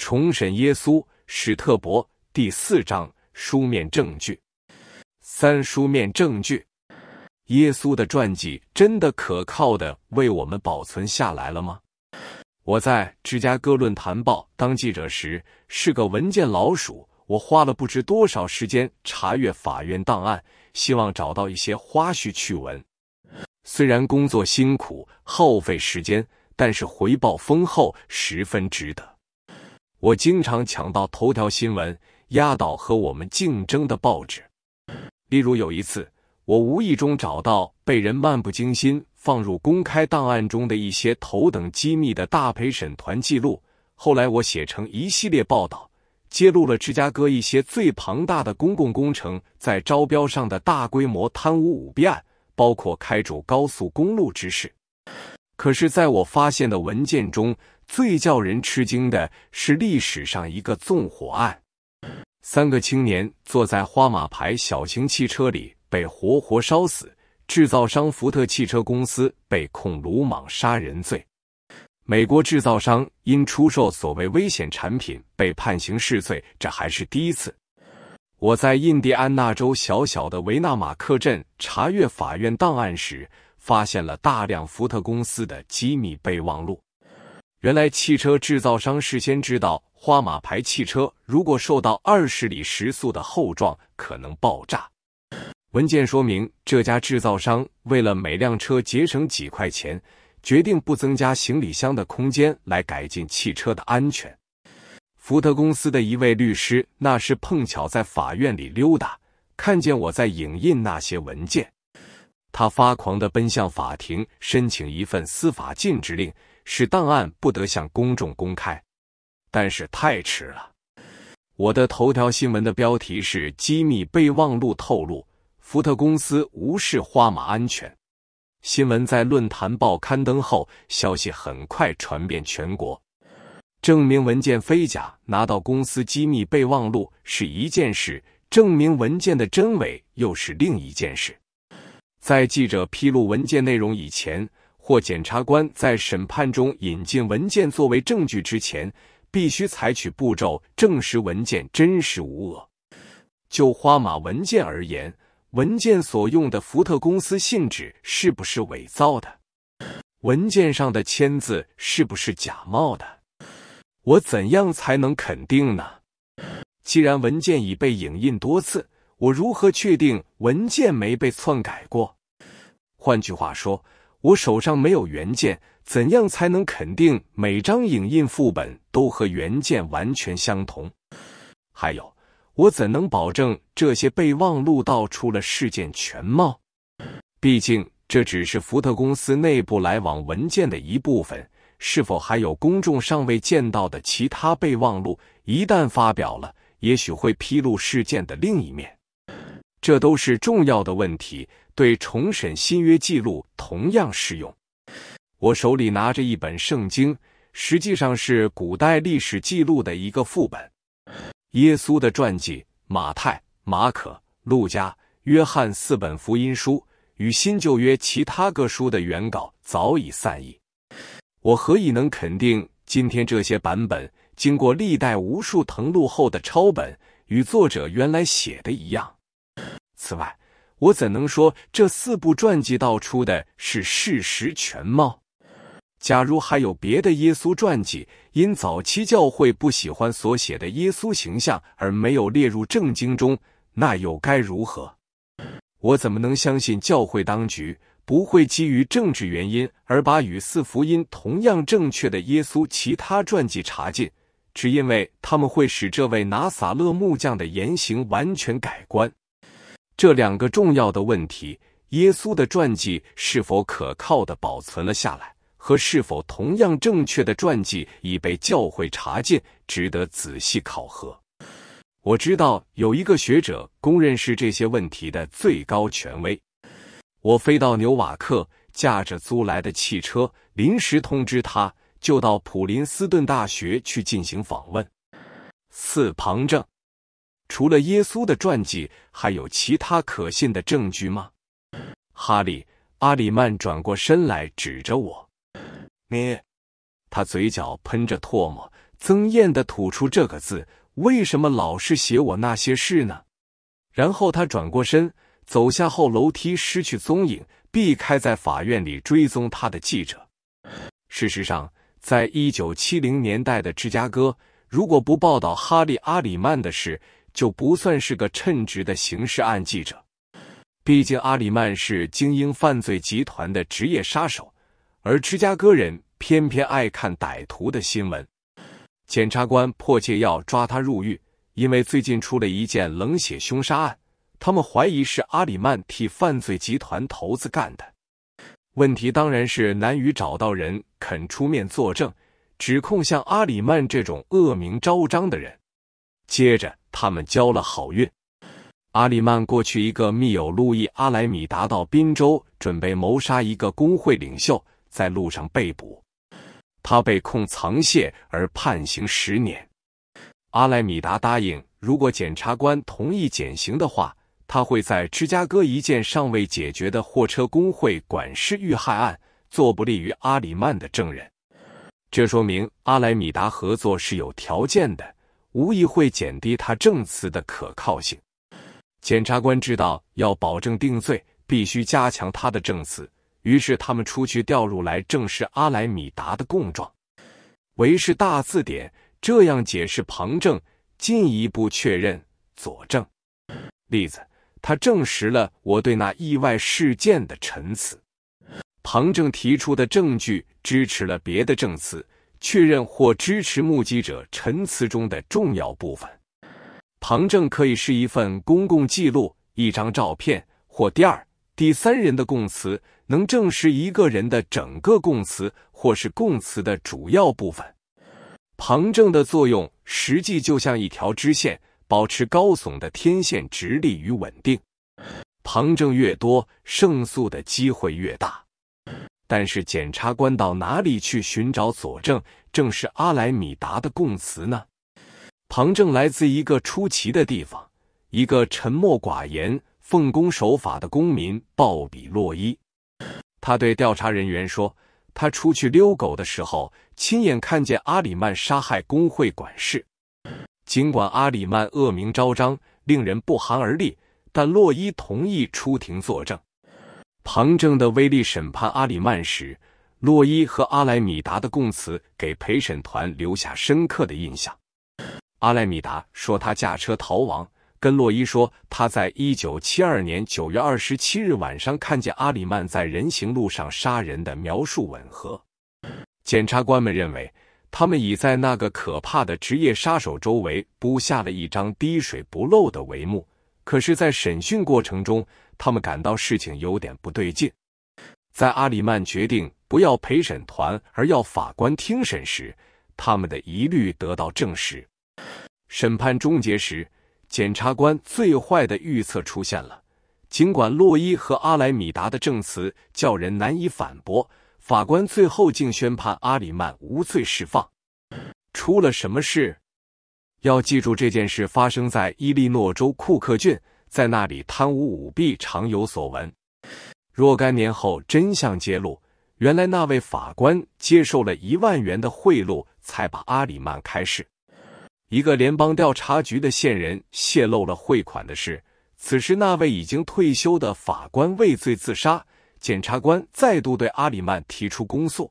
重审耶稣·史特伯第四章书面证据三书面证据：耶稣的传记真的可靠的为我们保存下来了吗？我在芝加哥论坛报当记者时是个文件老鼠，我花了不知多少时间查阅法院档案，希望找到一些花絮趣闻。虽然工作辛苦，耗费时间，但是回报丰厚，十分值得。我经常抢到头条新闻，压倒和我们竞争的报纸。例如，有一次我无意中找到被人漫不经心放入公开档案中的一些头等机密的大陪审团记录。后来我写成一系列报道，揭露了芝加哥一些最庞大的公共工程在招标上的大规模贪污舞弊案，包括开主高速公路之事。可是，在我发现的文件中。最叫人吃惊的是，历史上一个纵火案：三个青年坐在花马牌小型汽车里被活活烧死，制造商福特汽车公司被控鲁莽杀人罪。美国制造商因出售所谓危险产品被判刑试罪，这还是第一次。我在印第安纳州小小的维纳马克镇查阅法院档案时，发现了大量福特公司的机密备忘录。原来汽车制造商事先知道，花马牌汽车如果受到二十里时速的后撞，可能爆炸。文件说明，这家制造商为了每辆车节省几块钱，决定不增加行李箱的空间来改进汽车的安全。福特公司的一位律师，那时碰巧在法院里溜达，看见我在影印那些文件，他发狂地奔向法庭，申请一份司法禁止令。使档案不得向公众公开，但是太迟了。我的头条新闻的标题是《机密备忘录透露：福特公司无视花马安全》。新闻在《论坛报》刊登后，消息很快传遍全国。证明文件非假，拿到公司机密备忘录是一件事，证明文件的真伪又是另一件事。在记者披露文件内容以前。或检察官在审判中引进文件作为证据之前，必须采取步骤证实文件真实无讹。就花马文件而言，文件所用的福特公司信纸是不是伪造的？文件上的签字是不是假冒的？我怎样才能肯定呢？既然文件已被影印多次，我如何确定文件没被篡改过？换句话说。我手上没有原件，怎样才能肯定每张影印副本都和原件完全相同？还有，我怎能保证这些备忘录道出了事件全貌？毕竟这只是福特公司内部来往文件的一部分，是否还有公众尚未见到的其他备忘录？一旦发表了，也许会披露事件的另一面。这都是重要的问题。对重审新约记录同样适用。我手里拿着一本圣经，实际上是古代历史记录的一个副本。耶稣的传记《马太》《马可》《路加》《约翰》四本福音书与新旧约其他各书的原稿早已散佚。我何以能肯定今天这些版本经过历代无数誊录后的抄本与作者原来写的一样？此外，我怎能说这四部传记道出的是事实全貌？假如还有别的耶稣传记，因早期教会不喜欢所写的耶稣形象而没有列入正经中，那又该如何？我怎么能相信教会当局不会基于政治原因而把与四福音同样正确的耶稣其他传记查禁，只因为他们会使这位拿撒勒木匠的言行完全改观？这两个重要的问题：耶稣的传记是否可靠的保存了下来，和是否同样正确的传记已被教会查见，值得仔细考核。我知道有一个学者公认是这些问题的最高权威。我飞到纽瓦克，驾着租来的汽车，临时通知他，就到普林斯顿大学去进行访问。四旁证。除了耶稣的传记，还有其他可信的证据吗？哈利·阿里曼转过身来，指着我：“你！”他嘴角喷着唾沫，憎厌的吐出这个字：“为什么老是写我那些事呢？”然后他转过身，走下后楼梯，失去踪影，避开在法院里追踪他的记者。事实上，在一九七零年代的芝加哥，如果不报道哈利·阿里曼的事，就不算是个称职的刑事案记者。毕竟阿里曼是精英犯罪集团的职业杀手，而芝加哥人偏偏爱看歹徒的新闻。检察官迫切要抓他入狱，因为最近出了一件冷血凶杀案，他们怀疑是阿里曼替犯罪集团头子干的。问题当然是难于找到人肯出面作证，指控像阿里曼这种恶名昭彰的人。接着，他们交了好运。阿里曼过去一个密友路易·阿莱米达到宾州准备谋杀一个工会领袖，在路上被捕，他被控藏械而判刑十年。阿莱米达答应，如果检察官同意减刑的话，他会在芝加哥一件尚未解决的货车工会管事遇害案做不利于阿里曼的证人。这说明阿莱米达合作是有条件的。无疑会减低他证词的可靠性。检察官知道要保证定罪，必须加强他的证词，于是他们出去调入来证实阿莱米达的供状。维氏大字典这样解释旁证：进一步确认、佐证。例子：他证实了我对那意外事件的陈词。旁证提出的证据支持了别的证词。确认或支持目击者陈词中的重要部分，旁证可以是一份公共记录、一张照片或第二、第三人的供词，能证实一个人的整个供词或是供词的主要部分。旁证的作用实际就像一条支线，保持高耸的天线直立与稳定。旁证越多，胜诉的机会越大。但是，检察官到哪里去寻找佐证？正是阿莱米达的供词呢。旁证来自一个出奇的地方，一个沉默寡言、奉公守法的公民鲍比·洛伊。他对调查人员说：“他出去遛狗的时候，亲眼看见阿里曼杀害工会管事。尽管阿里曼恶名昭彰，令人不寒而栗，但洛伊同意出庭作证。”旁证的威力审判阿里曼时，洛伊和阿莱米达的供词给陪审团留下深刻的印象。阿莱米达说，他驾车逃亡，跟洛伊说他在1972年9月27日晚上看见阿里曼在人行路上杀人的描述吻合。检察官们认为，他们已在那个可怕的职业杀手周围布下了一张滴水不漏的帷幕。可是，在审讯过程中，他们感到事情有点不对劲。在阿里曼决定不要陪审团而要法官听审时，他们的疑虑得到证实。审判终结时，检察官最坏的预测出现了。尽管洛伊和阿莱米达的证词叫人难以反驳，法官最后竟宣判阿里曼无罪释放。出了什么事？要记住这件事发生在伊利诺州库克郡，在那里贪污舞弊常有所闻。若干年后，真相揭露，原来那位法官接受了一万元的贿赂，才把阿里曼开释。一个联邦调查局的线人泄露了汇款的事。此时，那位已经退休的法官畏罪自杀。检察官再度对阿里曼提出公诉。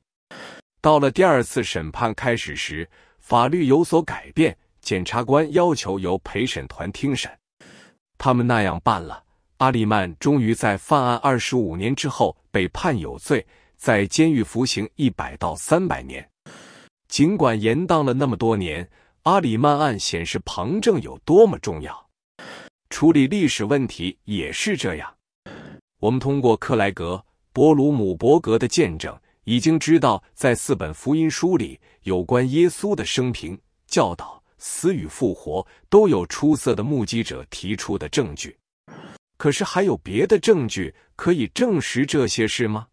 到了第二次审判开始时，法律有所改变。检察官要求由陪审团听审，他们那样办了。阿里曼终于在犯案二十五年之后被判有罪，在监狱服刑一百到三百年。尽管延宕了那么多年，阿里曼案显示旁证有多么重要。处理历史问题也是这样。我们通过克莱格·伯鲁姆伯格的见证，已经知道在四本福音书里有关耶稣的生平教导。死与复活都有出色的目击者提出的证据，可是还有别的证据可以证实这些事吗？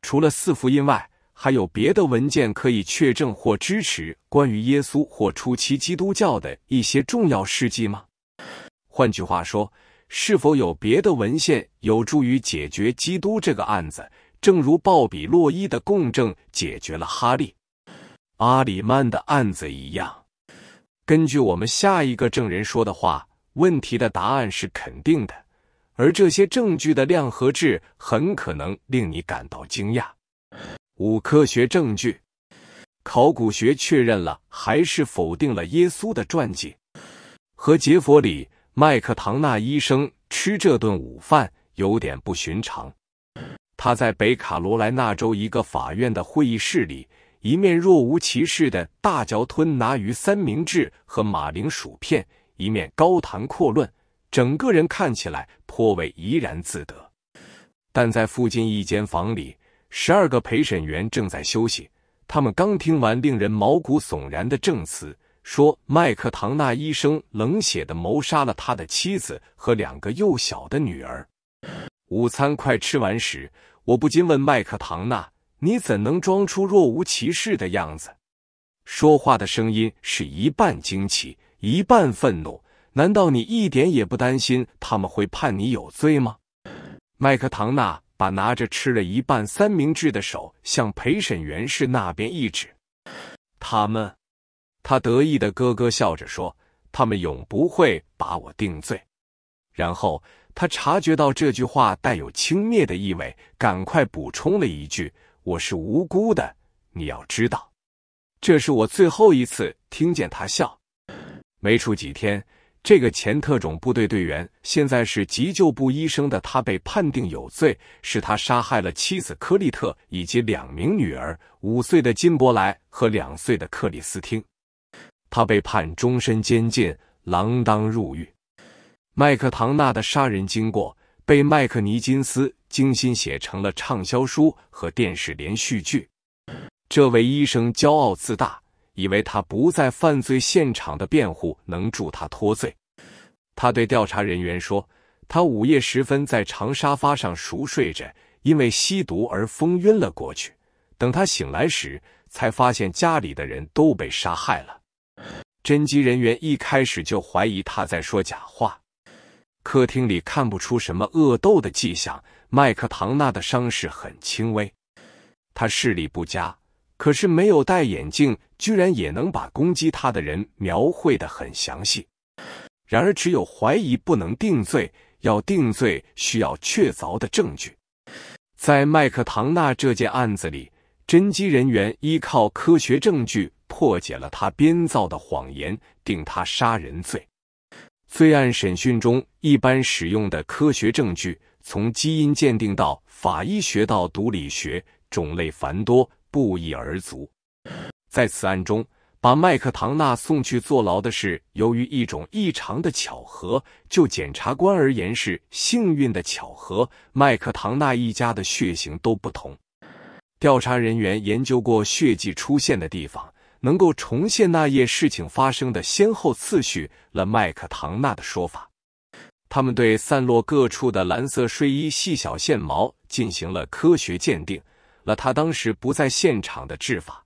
除了四福音外，还有别的文件可以确证或支持关于耶稣或初期基督教的一些重要事迹吗？换句话说，是否有别的文献有助于解决基督这个案子？正如鲍比·洛伊的供证解决了哈利·阿里曼的案子一样。根据我们下一个证人说的话，问题的答案是肯定的。而这些证据的量和质很可能令你感到惊讶。五科学证据，考古学确认了还是否定了耶稣的传记。和杰佛里·麦克唐纳医生吃这顿午饭有点不寻常。他在北卡罗来纳州一个法院的会议室里。一面若无其事的大嚼吞拿鱼三明治和马铃薯片，一面高谈阔论，整个人看起来颇为怡然自得。但在附近一间房里，十二个陪审员正在休息。他们刚听完令人毛骨悚然的证词，说麦克唐纳医生冷血的谋杀了他的妻子和两个幼小的女儿。午餐快吃完时，我不禁问麦克唐纳。你怎能装出若无其事的样子？说话的声音是一半惊奇，一半愤怒。难道你一点也不担心他们会判你有罪吗？麦克唐纳把拿着吃了一半三明治的手向陪审员室那边一指：“他们。”他得意的咯咯笑着说：“他们永不会把我定罪。”然后他察觉到这句话带有轻蔑的意味，赶快补充了一句。我是无辜的，你要知道，这是我最后一次听见他笑。没出几天，这个前特种部队队员，现在是急救部医生的他，被判定有罪，是他杀害了妻子科利特以及两名女儿，五岁的金伯莱和两岁的克里斯汀。他被判终身监禁，锒铛入狱。麦克唐纳的杀人经过被麦克尼金斯。精心写成了畅销书和电视连续剧。这位医生骄傲自大，以为他不在犯罪现场的辩护能助他脱罪。他对调查人员说：“他午夜时分在长沙发上熟睡着，因为吸毒而疯晕了过去。等他醒来时，才发现家里的人都被杀害了。”侦缉人员一开始就怀疑他在说假话。客厅里看不出什么恶斗的迹象。麦克唐纳的伤势很轻微，他视力不佳，可是没有戴眼镜，居然也能把攻击他的人描绘的很详细。然而，只有怀疑不能定罪，要定罪需要确凿的证据。在麦克唐纳这件案子里，侦缉人员依靠科学证据破解了他编造的谎言，定他杀人罪。罪案审讯中一般使用的科学证据。从基因鉴定到法医学到毒理学，种类繁多，不一而足。在此案中，把麦克唐纳送去坐牢的是由于一种异常的巧合，就检察官而言是幸运的巧合。麦克唐纳一家的血型都不同，调查人员研究过血迹出现的地方，能够重现那夜事情发生的先后次序。了麦克唐纳的说法。他们对散落各处的蓝色睡衣细小线毛进行了科学鉴定，了他当时不在现场的制法。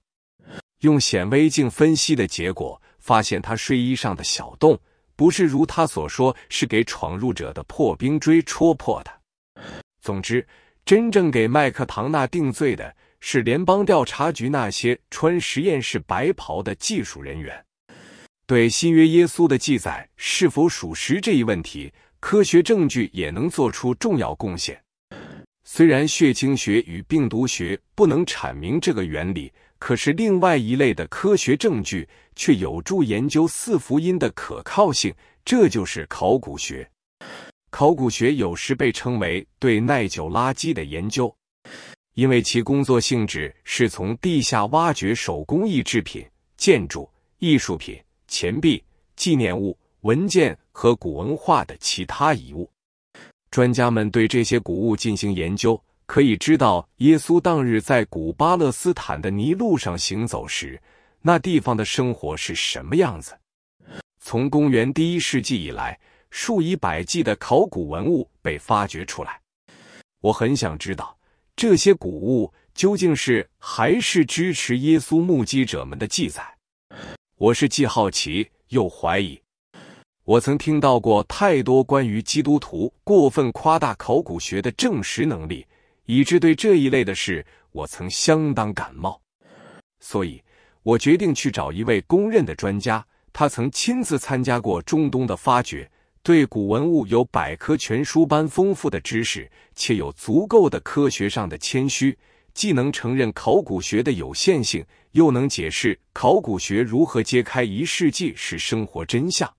用显微镜分析的结果，发现他睡衣上的小洞不是如他所说是给闯入者的破冰锥戳破的。总之，真正给麦克唐纳定罪的是联邦调查局那些穿实验室白袍的技术人员。对新约耶稣的记载是否属实这一问题。科学证据也能做出重要贡献。虽然血清学与病毒学不能阐明这个原理，可是另外一类的科学证据却有助研究四福音的可靠性，这就是考古学。考古学有时被称为对耐久垃圾的研究，因为其工作性质是从地下挖掘手工艺制品、建筑、艺术品、钱币、纪念物。文件和古文化的其他遗物，专家们对这些古物进行研究，可以知道耶稣当日在古巴勒斯坦的泥路上行走时，那地方的生活是什么样子。从公元第一世纪以来，数以百计的考古文物被发掘出来。我很想知道这些古物究竟是还是支持耶稣目击者们的记载。我是既好奇又怀疑。我曾听到过太多关于基督徒过分夸大考古学的证实能力，以致对这一类的事我曾相当感冒。所以我决定去找一位公认的专家，他曾亲自参加过中东的发掘，对古文物有百科全书般丰富的知识，且有足够的科学上的谦虚，既能承认考古学的有限性，又能解释考古学如何揭开一世纪是生活真相。